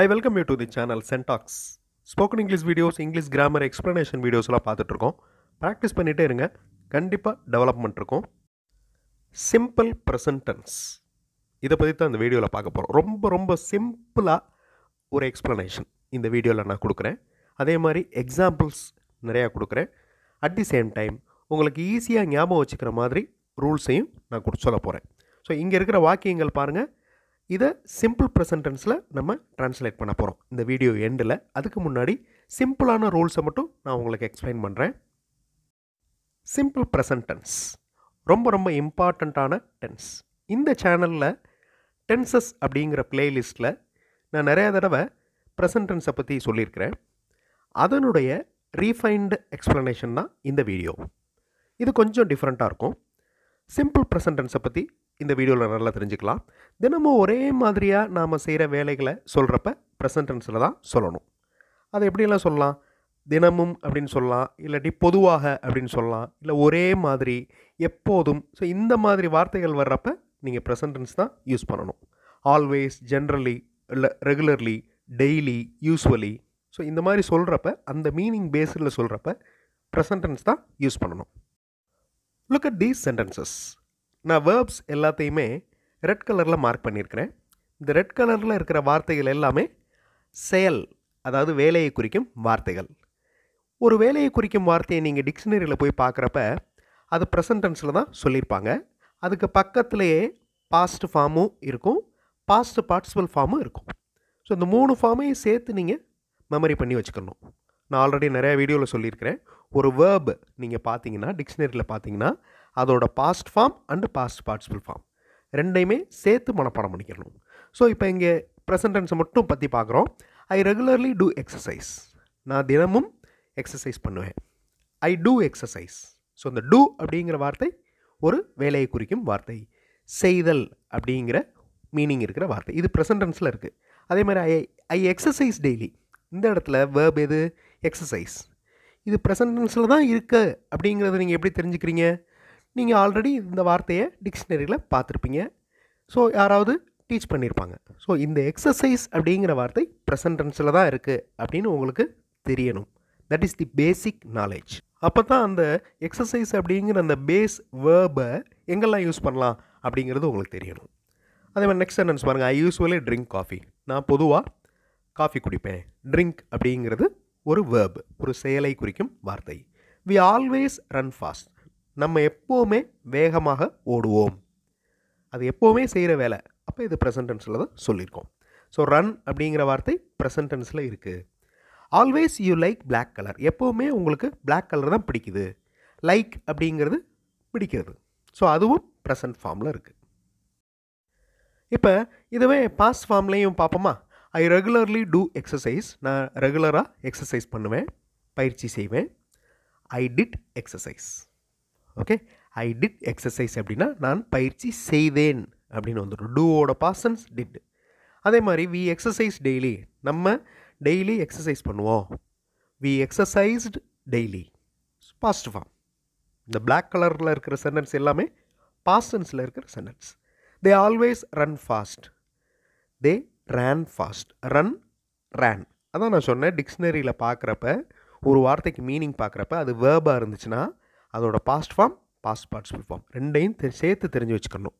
I welcome you to the channel சென்டாக்ஸ் spoken English videos English grammar explanation வீடியோஸ்லாம் பார்த்துட்ருக்கோம் practice பண்ணிகிட்டே இருங்க கண்டிப்பாக டெவலப்மெண்ட் இருக்கும் சிம்பிள் ப்ரெசன்டன்ஸ் இதை பற்றி தான் இந்த வீடியோவில் பார்க்க போகிறோம் ரொம்ப ரொம்ப சிம்பிளாக ஒரு எக்ஸ்ப்ளனேஷன் இந்த வீடியோவில் நான் கொடுக்குறேன் அதே மாதிரி எக்ஸாம்பிள்ஸ் நிறையா கொடுக்குறேன் அட் தி சேம் டைம் உங்களுக்கு ஈஸியாக ஞாபகம் வச்சுக்கிற மாதிரி ரூல்ஸையும் நான் கொடு சொல்ல போகிறேன் ஸோ இங்கே இருக்கிற வாக்கியங்கள் பாருங்கள் இதை சிம்பிள் ப்ரெசன்டென்ஸில் நம்ம ட்ரான்ஸ்லேட் பண்ண போகிறோம் இந்த வீடியோ எண்டில் அதுக்கு முன்னாடி சிம்பிளான ரூல்ஸை மட்டும் நான் உங்களுக்கு எக்ஸ்பிளைன் பண்ணுறேன் சிம்பிள் ப்ரெசன்டென்ஸ் ரொம்ப ரொம்ப இம்பார்ட்டண்ட்டான டென்ஸ் இந்த சேனலில் டென்சஸ் அப்படிங்கிற பிளேலிஸ்ட்டில் நான் நிறையா தடவை ப்ரெசன்டென்ஸை பற்றி சொல்லியிருக்கிறேன் அதனுடைய ரீஃபைன்டு எக்ஸ்ப்ளனேஷன் தான் இந்த வீடியோ இது கொஞ்சம் டிஃப்ரெண்ட்டாக இருக்கும் சிம்பிள் ப்ரெசன்டென்ஸை பற்றி இந்த வீடியோவில் நல்லா தெரிஞ்சுக்கலாம் தினமும் ஒரே மாதிரியாக நாம் செய்கிற வேலைகளை சொல்கிறப்ப ப்ரெசன்டென்ஸில் தான் சொல்லணும் அதை எப்படியெல்லாம் சொல்லலாம் தினமும் அப்படின்னு சொல்லலாம் இல்லாட்டி பொதுவாக அப்படின்னு சொல்லலாம் இல்லை ஒரே மாதிரி எப்போதும் ஸோ இந்த மாதிரி வார்த்தைகள் வர்றப்ப நீங்கள் ப்ரெசன்டென்ஸ் தான் யூஸ் பண்ணணும் ஆல்வேஸ் ஜென்ரலி இல்லை ரெகுலர்லி டெய்லி யூஸ்வலி ஸோ இந்த மாதிரி சொல்கிறப்ப அந்த மீனிங் பேஸில் சொல்கிறப்ப ப்ரெசன்டென்ஸ் தான் யூஸ் பண்ணணும் லுக் அட் தீஸ் சென்டென்சஸ் நான் வேர்ப்ஸ் எல்லாத்தையுமே ரெட் கலரில் மார்க் பண்ணியிருக்கிறேன் இந்த ரெட் கலரில் இருக்கிற வார்த்தைகள் எல்லாமே செயல் அதாவது வேலையை குறிக்கும் வார்த்தைகள் ஒரு வேலையை குறிக்கும் வார்த்தையை நீங்கள் டிக்ஷனரியில் போய் பார்க்குறப்ப அது ப்ரெசன்டென்ஸில் தான் சொல்லியிருப்பாங்க அதுக்கு பக்கத்துலேயே பாஸ்ட் ஃபார்மும் இருக்கும் பாஸ்ட் பார்ட்டிசிபல் ஃபார்மும் இருக்கும் ஸோ இந்த மூணு ஃபார்மையும் சேர்த்து நீங்கள் மெமரி பண்ணி வச்சுக்கணும் நான் ஆல்ரெடி நிறையா வீடியோவில் சொல்லியிருக்கிறேன் ஒரு வேர்பு நீங்கள் பார்த்தீங்கன்னா டிக்ஷனரியில் பார்த்தீங்கன்னா அதோட past form and past participle form ரெண்டையுமே சேர்த்து மனப்பாடம் பண்ணிக்கணும் ஸோ இப்போ இங்கே ப்ரெசன்டென்ஸை மட்டும் பற்றி பார்க்குறோம் ஐ ரெகுலர்லி டூ எக்ஸசைஸ் நான் தினமும் எக்ஸசைஸ் பண்ணுவேன் ஐ டூ எக்ஸசைஸ் ஸோ இந்த டூ அப்படிங்கிற வார்த்தை ஒரு வேலையை குறிக்கும் வார்த்தை செய்தல் அப்படிங்கிற மீனிங் இருக்கிற வார்த்தை இது ப்ரெசன்டென்ஸில் இருக்குது அதே மாதிரி ஐ ஐ எக்ஸசைஸ் டெய்லி இந்த இடத்துல வேர்ப் எது எக்ஸசைஸ் இது ப்ரெசன்டென்ஸில் தான் இருக்குது அப்படிங்கிறத நீங்கள் எப்படி தெரிஞ்சுக்கிறீங்க நீங்கள் ஆல்ரெடி இந்த வார்த்தையை டிக்ஷனரியில் பார்த்துருப்பீங்க ஸோ யாராவது டீச் பண்ணியிருப்பாங்க ஸோ இந்த எக்ஸசைஸ் அப்படிங்கிற வார்த்தை ப்ரெசன்டென்ஸில் தான் இருக்குது அப்படின்னு உங்களுக்கு தெரியணும் that is the basic knowledge அப்போ தான் அந்த எக்ஸசைஸ் அப்படிங்கிற அந்த பேஸ் வேர்பை எங்கெல்லாம் யூஸ் பண்ணலாம் அப்படிங்கிறது உங்களுக்கு தெரியணும் அதே மாதிரி நெக்ஸ்ட் சென்டென்ஸ் பாருங்கள் ஐ யூஸ்வலே ட்ரிங்க் காஃபி நான் பொதுவாக காஃபி குடிப்பேன் ட்ரிங்க் அப்படிங்கிறது ஒரு வேர்பு ஒரு செயலை குறிக்கும் வார்த்தை வி ஆல்வேஸ் ரன் ஃபாஸ்ட் நம்ம எப்போவுமே வேகமாக ஓடுவோம் அது எப்போவுமே செய்கிற வேலை அப்போ இது ப்ரெசன்டென்ஸில் தான் சொல்லியிருக்கோம் ஸோ ரன் அப்படிங்கிற வார்த்தை ப்ரெசன்டென்ஸில் இருக்குது always you like black colour எப்போவுமே உங்களுக்கு பிளாக் கலர் தான் பிடிக்குது லைக் அப்படிங்கிறது பிடிக்கிறது ஸோ அதுவும் ப்ரெசன்ட் ஃபார்மில் இருக்குது இப்போ இதுவே பாஸ் ஃபார்ம்லேயும் பார்ப்போமா ஐ ரெகுலர்லி டூ எக்ஸசைஸ் நான் ரெகுலராக எக்ஸசைஸ் பண்ணுவேன் பயிற்சி செய்வேன் I did exercise okay I did exercise அப்படின்னா நான் பயிற்சி செய்தேன் அப்படின்னு வந்துடும் டூவோட பாசன்ஸ் டிட் அதே மாதிரி வி எக்ஸசைஸ் டெய்லி நம்ம டெய்லி எக்ஸசைஸ் பண்ணுவோம் we exercised daily past form இந்த பிளாக் கலரில் இருக்கிற சென்டென்ஸ் எல்லாமே பாஸ்டன்ஸில் இருக்கிற sentence they always run fast they ran fast run ran அதான் நான் சொன்னேன் டிக்ஷனரியில் பார்க்குறப்ப ஒரு வார்த்தைக்கு மீனிங் பார்க்குறப்ப அது வேர்பாக இருந்துச்சுன்னா அதோட past form past participle form ரெண்டையும் தெ சேர்த்து தெரிஞ்சு வச்சுக்கணும்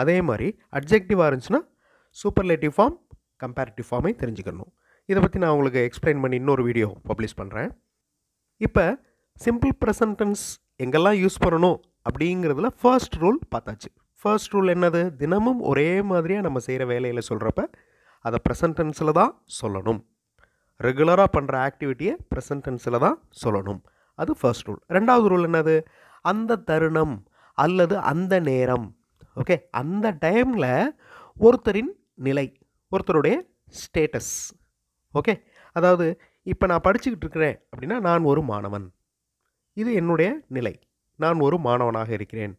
அதே மாதிரி அப்ஜெக்டிவாக இருந்துச்சுன்னா சூப்பர்லேட்டிவ் ஃபார்ம் கம்பேரிட்டிவ் ஃபார்மை தெரிஞ்சுக்கணும் இதை பற்றி நான் உங்களுக்கு எக்ஸ்பிளைன் பண்ணி இன்னொரு வீடியோ பப்ளிஷ் பண்ணுறேன் இப்போ சிம்பிள் ப்ரெசன்டென்ஸ் எங்கெல்லாம் யூஸ் பண்ணணும் அப்படிங்கிறதுல ஃபர்ஸ்ட் ரூல் பார்த்தாச்சு ஃபர்ஸ்ட் ரூல் என்னது தினமும் ஒரே மாதிரியாக நம்ம செய்கிற வேலையில் சொல்கிறப்ப அதை ப்ரெசன்டென்ஸில் தான் சொல்லணும் ரெகுலராக பண்ணுற ஆக்டிவிட்டியை ப்ரெசன்டென்ஸில் தான் சொல்லணும் அது ஃபர்ஸ்ட் ரூல் ரெண்டாவது ரூல் என்னது அந்த தருணம் அல்லது அந்த நேரம் ஓகே அந்த டைமில் ஒருத்தரின் நிலை ஒருத்தருடைய ஸ்டேட்டஸ் ஓகே அதாவது இப்போ நான் படிச்சுக்கிட்டு இருக்கிறேன் அப்படின்னா நான் ஒரு மாணவன் இது என்னுடைய நிலை நான் ஒரு மாணவனாக இருக்கிறேன்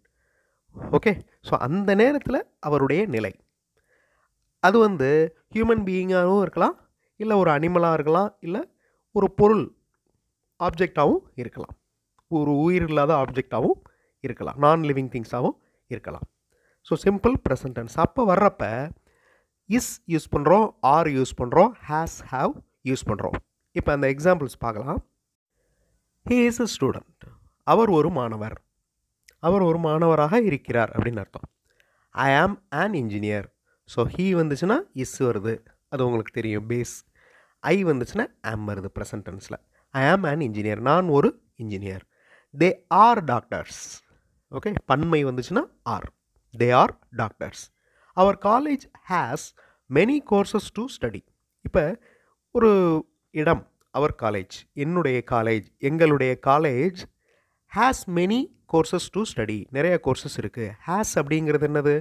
ஓகே ஸோ அந்த நேரத்தில் அவருடைய நிலை அது வந்து ஹியூமன் பீயிங்காகவும் இருக்கலாம் இல்லை ஒரு அனிமலாக இருக்கலாம் இல்லை ஒரு பொருள் ஆப்ஜெக்டாகவும் இருக்கலாம் ஒரு உயிர் இல்லாத ஆப்ஜெக்டாகவும் இருக்கலாம் நான் லிவிங் திங்ஸாகவும் இருக்கலாம் ஸோ சிம்பிள் ப்ரெசன்டென்ஸ் அப்போ வர்றப்ப இஸ் யூஸ் பண்ணுறோம் ஆர் யூஸ் பண்ணுறோம் ஹேஸ் ஹாவ் யூஸ் பண்ணுறோம் இப்போ அந்த எக்ஸாம்பிள்ஸ் பார்க்கலாம் ஹீ இஸ் அ ஸ்டூடெண்ட் அவர் ஒரு மாணவர் அவர் ஒரு மாணவராக இருக்கிறார் அப்படின்னு அர்த்தம் I am an engineer so he வந்துச்சுன்னா இஸ் வருது அது உங்களுக்கு தெரியும் பேஸ் ஐ வந்துச்சுன்னா ஆம் வருது ப்ரெசன்டென்ஸில் ஐ ஆம் அன் இன்ஜினியர் நான் ஒரு engineer they are doctors okay பன்மை வந்துச்சுன்னா are they are doctors our college has many courses to study இப்போ ஒரு இடம் அவர் காலேஜ் என்னுடைய காலேஜ் எங்களுடைய college has many courses to study நிறைய கோர்சஸ் இருக்குது ஹேஸ் அப்படிங்கிறது என்னது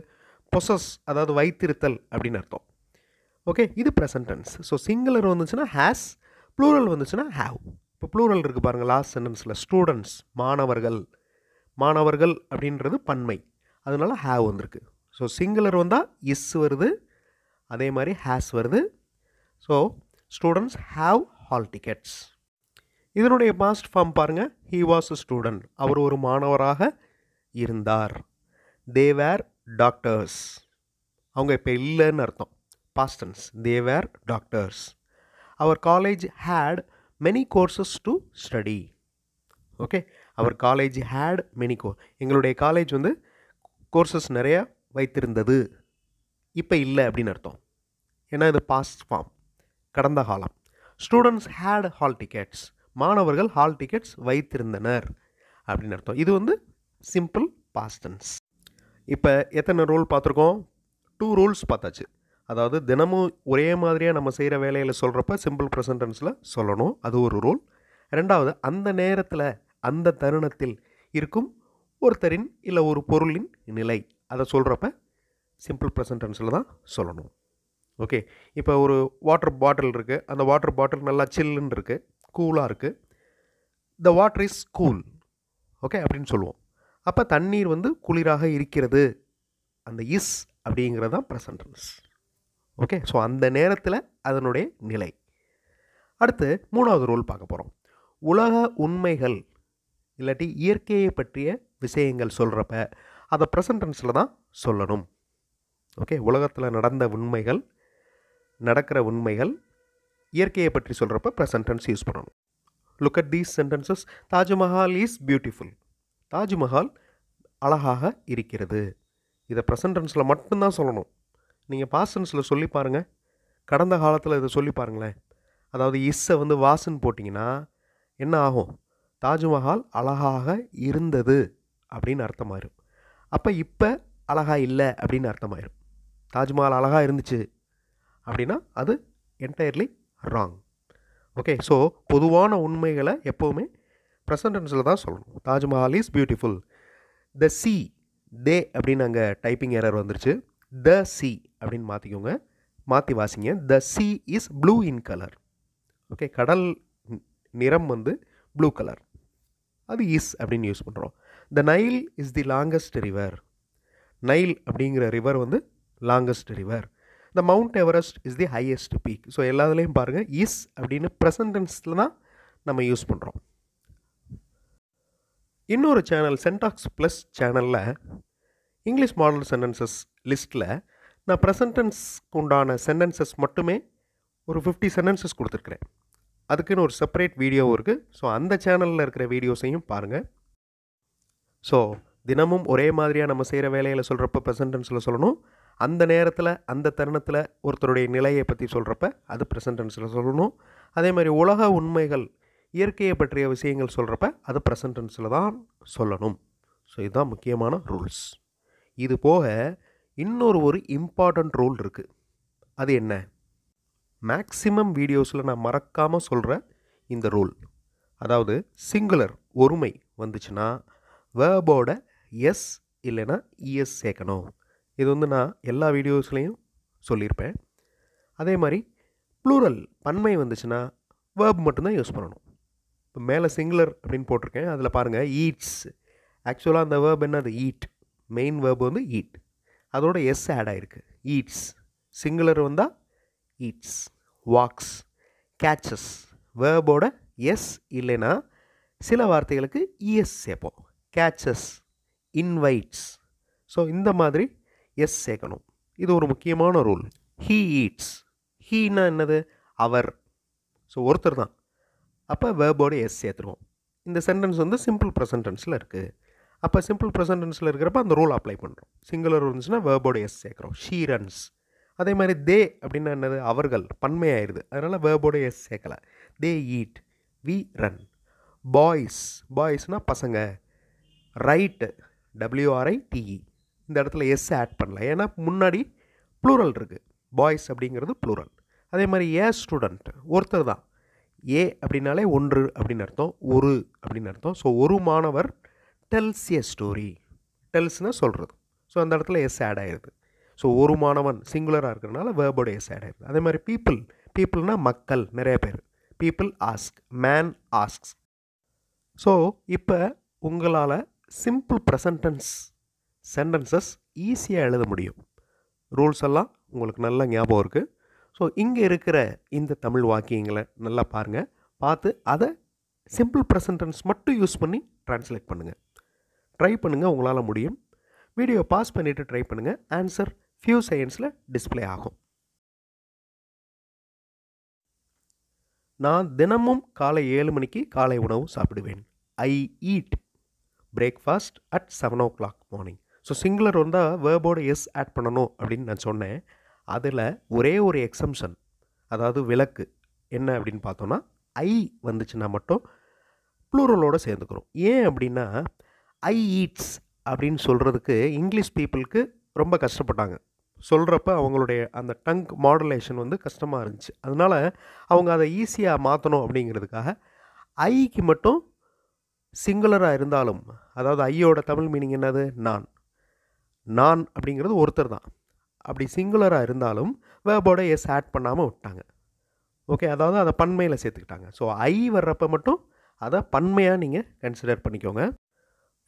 பொசஸ் அதாவது வைத்திருத்தல் அப்படின்னு அர்த்தம் ஓகே இது ப்ரெசன்டென்ஸ் ஸோ சிங்குலர் வந்துச்சுன்னா ஹேஸ் ப்ளூரல் வந்துச்சுன்னா ஹாவ் இப்போ ப்ளூரல் இருக்குது பாருங்கள் லாஸ்ட் சென்டென்ஸில் ஸ்டூடெண்ட்ஸ் மாணவர்கள் மாணவர்கள் அப்படின்றது பன்மை அதனால் ஹேவ் வந்திருக்கு ஸோ சிங்குலர் வந்தால் இஸ் வருது அதே மாதிரி ஹேஸ் வருது so students have hall tickets இதனுடைய பாஸ்ட் ஃபார்ம் பாருங்கள் ஹீ வாஸ் அ ஸ்டூடெண்ட் அவர் ஒரு மாணவராக இருந்தார் தே வேர் டாக்டர்ஸ் அவங்க இப்போ இல்லைன்னு அர்த்தம் past tense they were doctors our college had many courses to study okay our college had many co எங்களுடைய காலேஜ் வந்து கோர்சஸ் நிறையா வைத்திருந்தது இப்போ இல்லை அப்படின்னு அர்த்தம் ஏன்னா இது பாஸ்ட் ஃபார்ம் கடந்த காலம் ஸ்டூடெண்ட்ஸ் ஹேட் ஹால் டிக்கெட்ஸ் மாணவர்கள் ஹால் டிக்கெட்ஸ் வைத்திருந்தனர் அப்படின்னு அர்த்தம் இது வந்து சிம்பிள் பாஸ்டன்ஸ் இப்போ எத்தனை ரூல் பார்த்துருக்கோம் டூ ரூல்ஸ் பார்த்தாச்சு அதாவது தினமும் ஒரே மாதிரியாக நம்ம செய்கிற வேலையில் சொல்கிறப்ப சிம்பிள் ப்ரெசன்டென்ஸில் சொல்லணும் அது ஒரு ரூல் ரெண்டாவது அந்த நேரத்தில் அந்த தருணத்தில் இருக்கும் ஒருத்தரின் இல்லை ஒரு பொருளின் நிலை அதை சொல்கிறப்ப சிம்பிள் ப்ரெசன்டென்ஸில் தான் சொல்லணும் ஓகே இப்போ ஒரு வாட்டர் பாட்டில் இருக்குது அந்த வாட்டர் பாட்டில் நல்லா சில்லுன்னு இருக்குது கூலாக இருக்குது the water is cool okay அப்படின்னு சொல்லுவோம் அப்போ தண்ணீர் வந்து குளிராக இருக்கிறது அந்த இஸ் அப்படிங்கிறது தான் ப்ரெசன்டென்ஸ் ஓகே ஸோ அந்த நேரத்தில் அதனுடைய நிலை அடுத்து மூணாவது ரூல் பார்க்க போகிறோம் உலக உண்மைகள் இல்லாட்டி இயற்கையை பற்றிய விஷயங்கள் சொல்கிறப்ப அதை ப்ரெசன்டென்ஸில் தான் சொல்லணும் ஓகே உலகத்தில் நடந்த உண்மைகள் நடக்கிற உண்மைகள் இயற்கையை பற்றி சொல்கிறப்ப ப்ரெசன்டென்ஸ் யூஸ் பண்ணணும் look at these sentences Taj Mahal is beautiful Taj Mahal அழகாக இருக்கிறது இதை ப்ரெசன்டென்ஸில் மட்டும்தான் சொல்லணும் நீங்கள் பாசன்ஸில் சொல்லி பாருங்கள் கடந்த காலத்தில் இதை சொல்லி பாருங்களேன் அதாவது இஸ்ஸை வந்து வாசன் போட்டிங்கன்னா என்ன ஆகும் தாஜ்மஹால் அழகாக இருந்தது அப்படின்னு அர்த்தமாயிரும் அப்போ இப்போ அழகாக இல்லை அப்படின்னு அர்த்தமாயிரும் தாஜ்மஹால் அழகாக இருந்துச்சு அப்படின்னா அது என்டையர்லி ராங் ஓகே ஸோ பொதுவான உண்மைகளை எப்போவுமே ப்ரெசன்டென்ஸில் தான் சொல்லணும் Taj Mahal is beautiful the sea they அப்படின்னு அங்கே டைப்பிங் எரர் வந்துருச்சு த சி அப்படின்னு மாற்றிக்கோங்க மாற்றி வாசிங்க the sea is blue in colour okay கடல் நிறம் வந்து ப்ளூ கலர் அது இஸ் அப்படின்னு யூஸ் பண்ணுறோம் the Nile is the longest river Nile அப்படிங்கிற ரிவர் வந்து longest river the Mount Everest is the highest peak so எல்லாத்துலேயும் பாருங்கள் இஸ் அப்படின்னு ப்ரெசன்டென்ஸில் தான் நம்ம யூஸ் பண்ணுறோம் இன்னொரு சேனல் சென்டாக்ஸ் ப்ளஸ் சேனலில் இங்கிலீஷ் மாடல் சென்டென்சஸ் லிஸ்ட்டில் நான் ப்ரெசன்டென்ஸ்க்கு உண்டான சென்டென்சஸ் மட்டுமே ஒரு ஃபிஃப்டி சென்டென்சஸ் கொடுத்துருக்குறேன் அதுக்குன்னு ஒரு செப்பரேட் வீடியோ இருக்குது ஸோ அந்த சேனலில் இருக்கிற வீடியோஸையும் பாருங்கள் ஸோ தினமும் ஒரே மாதிரியாக நம்ம செய்கிற வேலையில் சொல்கிறப்ப ப்ரெசன்டென்ஸில் சொல்லணும் அந்த நேரத்தில் அந்த தருணத்தில் ஒருத்தருடைய நிலையை பற்றி சொல்கிறப்ப அது ப்ரெசன்டென்ஸில் சொல்லணும் அதே மாதிரி உலக உண்மைகள் இயற்கையை பற்றிய விஷயங்கள் சொல்கிறப்ப அது ப்ரெசன்டென்ஸில் தான் சொல்லணும் ஸோ இதுதான் முக்கியமான ரூல்ஸ் இது போக இன்னொரு ஒரு இம்பார்ட்டண்ட் ரூல் இருக்குது அது என்ன மேக்ஸிமம் வீடியோஸில் நான் மறக்காமல் சொல்கிற இந்த ரூல் அதாவது சிங்குலர் ஒருமை வந்துச்சுன்னா வேர்போட எஸ் இல்லைன்னா இஎஸ் e சேர்க்கணும் இது வந்து நான் எல்லா வீடியோஸ்லேயும் சொல்லியிருப்பேன் அதே மாதிரி ப்ளூரல் பன்மை வந்துச்சுன்னா வேர்ப் மட்டும்தான் யூஸ் பண்ணணும் இப்போ மேலே சிங்குலர் அப்படின்னு போட்டிருக்கேன் அதில் பாருங்கள் ஈட்ஸ் ஆக்சுவலாக அந்த வேர்ப் அது ஈட் மெயின் வேர்பு வந்து ஈட் அதோட எஸ் ஆட் ஆகிருக்கு ஈட்ஸ் சிங்குலர் வந்தால் ஈட்ஸ் வாக்ஸ் கேட்சஸ் வேர்போட எஸ் இல்லைன்னா சில வார்த்தைகளுக்கு இஎஸ் சேர்ப்போம் கேட்சஸ் இன்வைட்ஸ் ஸோ இந்த மாதிரி எஸ் சேர்க்கணும் இது ஒரு முக்கியமான ரூல் ஹீ ஈட்ஸ் ஹீனா என்னது அவர் ஸோ ஒருத்தர் தான் அப்போ வேர்போட எஸ் சேர்த்துருவோம் இந்த சென்டென்ஸ் வந்து சிம்பிள் ப்ரெசன்டென்ஸில் இருக்குது அப்போ சிம்பிள் ப்ரெசன்டென்ஸில் இருக்கிறப்ப அந்த ரூல் அப்ளை பண்ணுறோம் சிங்குலர் இருந்துச்சுன்னா வேர்போட எஸ் சேர்க்குறோம் ஷீ ரன்ஸ் அதே மாதிரி தே அப்படின்னா என்னது அவர்கள் பன்மையாயிருது அதனால் வேர்போட எஸ் சேர்க்கலை they eat we run boys பாய்ஸ்னால் பசங்க ரைட்டு டபிள்யூஆர்ஐ டிஇ இந்த இடத்துல எஸ் ஆட் பண்ணல ஏன்னா முன்னாடி ப்ளூரல் இருக்குது பாய்ஸ் அப்படிங்கிறது ப்ளூரல் அதே மாதிரி ஏ ஸ்டூடெண்ட் ஒருத்தர் தான் ஏ அப்படின்னாலே ஒன்று அப்படின்னு அர்த்தம் ஒரு அப்படின்னு அர்த்தம் ஸோ ஒரு மாணவர் டெல்ஸ் ஏ ஸ்டோரி டெல்ஸ்னால் சொல்கிறது ஸோ அந்த இடத்துல எஸ் ஆட் ஆயிடுது ஸோ ஒரு மாணவன் சிங்குலராக இருக்கிறனால வேர்போட எஸ் ஆட் ஆயிடுது அதே மாதிரி பீப்புள் பீப்புள்னால் மக்கள் நிறைய பேர் people ask man asks so இப்போ உங்களால் சிம்பிள் ப்ரெசன்டென்ஸ் சென்டென்சஸ் ஈஸியாக எழுத முடியும் ரூல்ஸ் எல்லாம் உங்களுக்கு நல்ல ஞாபகம் இருக்குது ஸோ இங்கே இருக்கிற இந்த தமிழ் வாக்கியங்களை நல்லா பாருங்கள் பார்த்து அதை சிம்பிள் ப்ரெசன்டென்ஸ் மட்டும் யூஸ் பண்ணி ட்ரான்ஸ்லேட் பண்ணுங்கள் ட்ரை பண்ணுங்கள் உங்களால் முடியும் வீடியோ பாஸ் பண்ணிவிட்டு ட்ரை பண்ணுங்கள் ஆன்சர் ஃபியூ செகண்ட்ஸில் டிஸ்பிளே ஆகும் நான் தினமும் காலை ஏழு மணிக்கு காலை உணவு சாப்பிடுவேன் I eat breakfast at seven o'clock morning so singular வந்தால் வேர்போடு எஸ் ஆட் பண்ணணும் அப்படின்னு நான் சொன்னேன் அதில் ஒரே ஒரு எக்ஸம்ஷன் அதாவது விளக்கு என்ன அப்படின்னு பார்த்தோன்னா ஐ வந்துச்சுன்னா மட்டும் ப்ளூரலோடு சேர்ந்துக்கிறோம் ஏன் அப்படின்னா ஐ ஈட்ஸ் அப்படின்னு சொல்கிறதுக்கு இங்கிலீஷ் பீப்புளுக்கு ரொம்ப கஷ்டப்பட்டாங்க சொல்கிறப்ப அவங்களுடைய அந்த டங் மாடுலேஷன் வந்து கஷ்டமாக இருந்துச்சு அதனால் அவங்க அதை ஈஸியாக மாற்றணும் அப்படிங்கிறதுக்காக ஐக்கு மட்டும் சிங்குலராக இருந்தாலும் அதாவது ஐயோட தமிழ் மீனிங் என்னது நான் நான் அப்படிங்கிறது ஒருத்தர் தான் அப்படி சிங்குலராக இருந்தாலும் வேர்போர்டை எஸ் ஆட் பண்ணாமல் விட்டாங்க ஓகே அதாவது அதை பன்மையில் சேர்த்துக்கிட்டாங்க ஸோ ஐ வர்றப்போ மட்டும் அதை பன்மையாக நீங்கள் கன்சிடர் பண்ணிக்கோங்க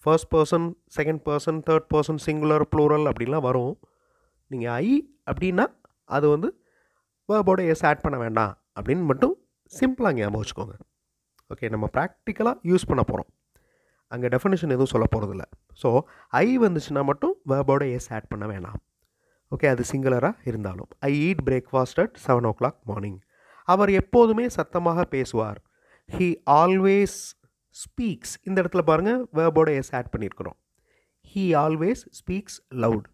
first person second person third person singular plural அப்படிலாம் வரும் நீங்கள் ஐ அப்படின்னா அது வந்து வேர்போட எஸ் ஆட் பண்ண வேண்டாம் அப்படின்னு மட்டும் சிம்பிளாக ஞாபகம் வச்சுக்கோங்க ஓகே நம்ம ப்ராக்டிக்கலாக யூஸ் பண்ண போகிறோம் அங்கே டெஃபினேஷன் எதுவும் சொல்ல போகிறதில்ல ஸோ ஐ வந்துச்சுன்னா மட்டும் வேர்போட எஸ் ஆட் பண்ண வேணாம் ஓகே அது சிங்குலராக இருந்தாலும் I eat breakfast at seven o'clock morning அவர் எப்போதுமே சத்தமாக பேசுவார் ஹீ ஆல்வேஸ் ஸ்பீக்ஸ் இந்த இடத்துல பாருங்கள் வேர்போட எஸ் ஆட் பண்ணியிருக்கிறோம் ஹீ ஆல்வேஸ் ஸ்பீக்ஸ் லவுட்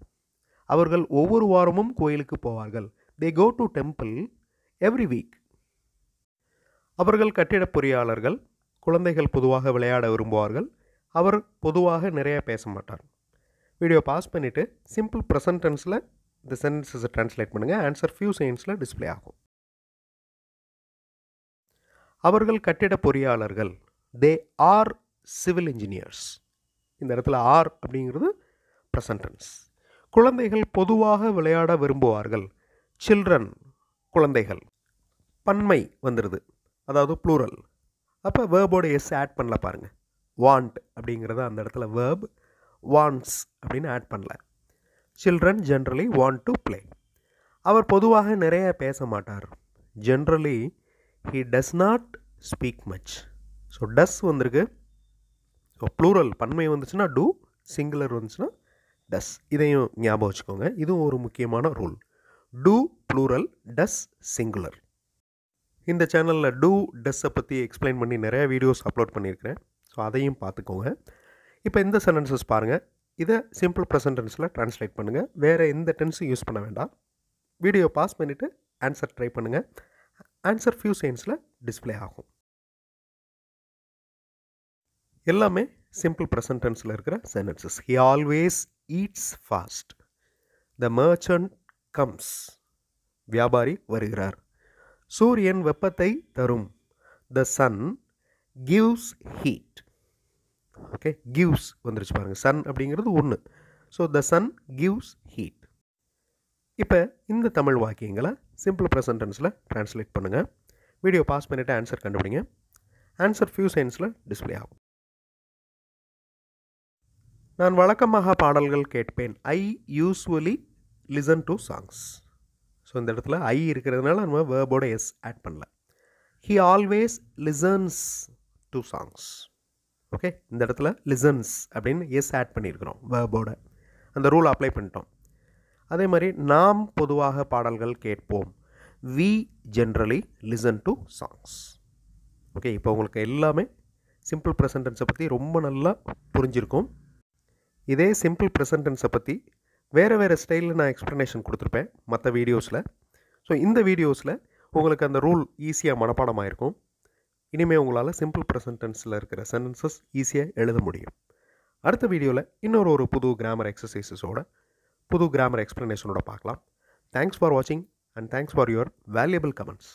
அவர்கள் ஒவ்வொரு வாரமும் கோயிலுக்கு போவார்கள் they go to temple every week அவர்கள் கட்டிட பொறியாளர்கள் குழந்தைகள் பொதுவாக விளையாட விரும்புவார்கள் அவர் பொதுவாக நிறைய பேச மாட்டார் வீடியோ பாஸ் பண்ணிவிட்டு சிம்பிள் ப்ரெசன்டென்ஸில் இந்த சென்டென்சஸை ட்ரான்ஸ்லேட் பண்ணுங்கள் ஆன்சர் ஃபியூ செகண்ட்ஸில் டிஸ்பிளே ஆகும் அவர்கள் கட்டிட பொறியாளர்கள் தே ஆர் சிவில் இன்ஜினியர்ஸ் இந்த இடத்துல ஆர் அப்படிங்கிறது ப்ரெசன்டென்ஸ் குழந்தைகள் பொதுவாக விளையாட விரும்புவார்கள் சில்ட்ரன் குழந்தைகள் பன்மை வந்துடுது அதாவது ப்ளூரல் அப்போ வேர்போட எஸ் ஆட் பண்ணல பாருங்கள் வாண்ட் அப்படிங்கிறத அந்த இடத்துல வேர்ப் வான்ஸ் அப்படின்னு ஆட் பண்ணல children generally want to play அவர் பொதுவாக நிறைய பேச மாட்டார் generally he does not speak much so does வந்திருக்கு ஸோ ப்ளூரல் பன்மை வந்துச்சுன்னா டூ சிங்குலர் வந்துச்சுன்னா டஸ் இதையும் ஞாபகம் வச்சுக்கோங்க இதுவும் ஒரு முக்கியமான rule do plural does singular இந்த சேனலில் டூ டஸ்ஸை பற்றி எக்ஸ்பிளைன் பண்ணி நிறையா வீடியோஸ் அப்லோட் பண்ணியிருக்கிறேன் ஸோ அதையும் பார்த்துக்கோங்க இப்போ இந்த சென்டென்சஸ் பாருங்கள் இதை சிம்பிள் ப்ரெசன்ட் ட்ரான்ஸ்லேட் பண்ணுங்கள் வேறு எந்த டென்ஸும் யூஸ் பண்ண வேண்டாம் வீடியோ பாஸ் பண்ணிவிட்டு ஆன்சர் ட்ரை பண்ணுங்கள் ஆன்சர் ஃபியூ செயின்ஸில் டிஸ்பிளே ஆகும் எல்லாமே சிம்பிள் ப்ரெசன்டென்ஸில் இருக்கிற sentences he always eats fast the merchant comes வியாபாரி வருகிறார் சூரியன் வெப்பத்தை தரும் the sun gives heat okay gives வந்துருச்சு பாருங்கள் சன் அப்படிங்கிறது ஒன்று so the sun gives heat இப்போ இந்த தமிழ் வாக்கியங்களை சிம்பிள் ப்ரெசன்டென்ஸில் ட்ரான்ஸ்லேட் பண்ணுங்கள் வீடியோ பாஸ் பண்ணிவிட்டு ஆன்சர் கண்டுபிடிங்க ஆன்சர் ஃபியூ சைன்ஸில் டிஸ்பிளே ஆகும் நான் வழக்கமாக பாடல்கள் கேட்பேன் ஐ usually listen to songs so இந்த இடத்துல ஐ இருக்கிறதுனால நம்ம வேர்போட எஸ் ஆட் பண்ணல he always listens to songs okay இந்த இடத்துல லிசன்ஸ் அப்படின்னு எஸ் ஆட் பண்ணியிருக்கிறோம் வேர்போட அந்த ரூல் அப்ளை பண்ணிட்டோம் அதே மாதிரி நாம் பொதுவாக பாடல்கள் கேட்போம் we generally listen to songs okay இப்போ உங்களுக்கு எல்லாமே சிம்பிள் ப்ரெசன்டென்ஸை பற்றி ரொம்ப நல்லா புரிஞ்சிருக்கும் இதே சிம்பிள் ப்ரெசன்டென்ஸை பற்றி வேறு வேறு ஸ்டைலில் நான் எக்ஸ்ப்ளனேஷன் கொடுத்துருப்பேன் மற்ற வீடியோஸில் ஸோ இந்த வீடியோஸில் உங்களுக்கு அந்த ரூல் ஈஸியாக மனப்பாடமாக இருக்கும் இனிமேல் உங்களால் சிம்பிள் ப்ரெசன்டென்ஸில் இருக்கிற சென்டென்சஸ் ஈஸியாக எழுத முடியும் அடுத்த வீடியோவில் இன்னொரு ஒரு புது கிராமர் எக்ஸசைசஸோட புது கிராமர் எக்ஸ்ப்ளனேஷனோட பார்க்கலாம் தேங்க்ஸ் ஃபார் வாட்சிங் and thanks for your valuable comments